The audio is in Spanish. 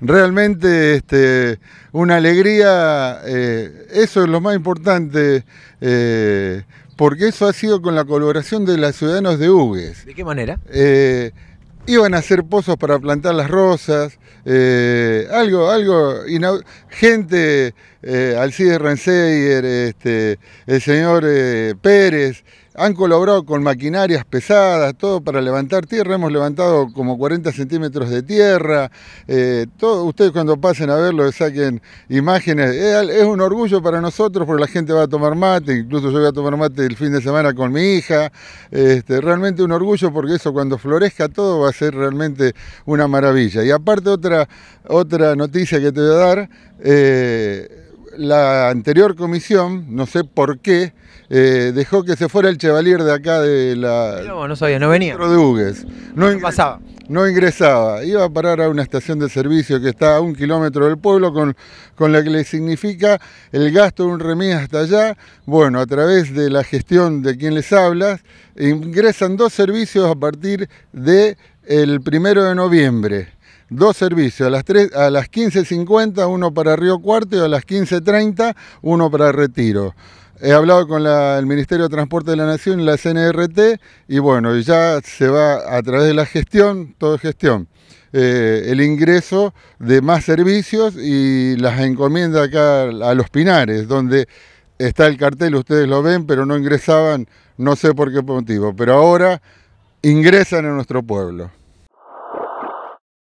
realmente este, una alegría, eh, eso es lo más importante, eh, porque eso ha sido con la colaboración de los ciudadanos de Hugues. ¿De qué manera? Eh, iban a hacer pozos para plantar las rosas, algo, algo, gente eh, Alcides Renseyer, este, el señor eh, Pérez, han colaborado con maquinarias pesadas, todo para levantar tierra, hemos levantado como 40 centímetros de tierra, eh, todo, ustedes cuando pasen a verlo saquen imágenes, es, un orgullo para nosotros porque la gente va a tomar mate, incluso yo voy a tomar mate el fin de semana con mi hija, este, realmente un orgullo porque eso cuando florezca todo va a ser realmente una maravilla. Y aparte otra, otra noticia que te voy a dar, eh, la anterior comisión, no sé por qué, eh, dejó que se fuera el chevalier de acá de la... No, no sabía, no venía. De No, ingresaba. No ingresaba. Iba a parar a una estación de servicio que está a un kilómetro del pueblo, con, con la que le significa el gasto de un remis hasta allá. Bueno, a través de la gestión de quien les habla, ingresan dos servicios a partir del el primero de noviembre dos servicios, a las, a las 15.50 uno para Río Cuarto y a las 15.30 uno para Retiro. He hablado con el Ministerio de Transporte de la Nación y la CNRT y bueno, ya se va a través de la gestión, todo gestión, eh, el ingreso de más servicios y las encomienda acá a los Pinares, donde está el cartel, ustedes lo ven, pero no ingresaban, no sé por qué motivo, pero ahora ingresan a nuestro pueblo.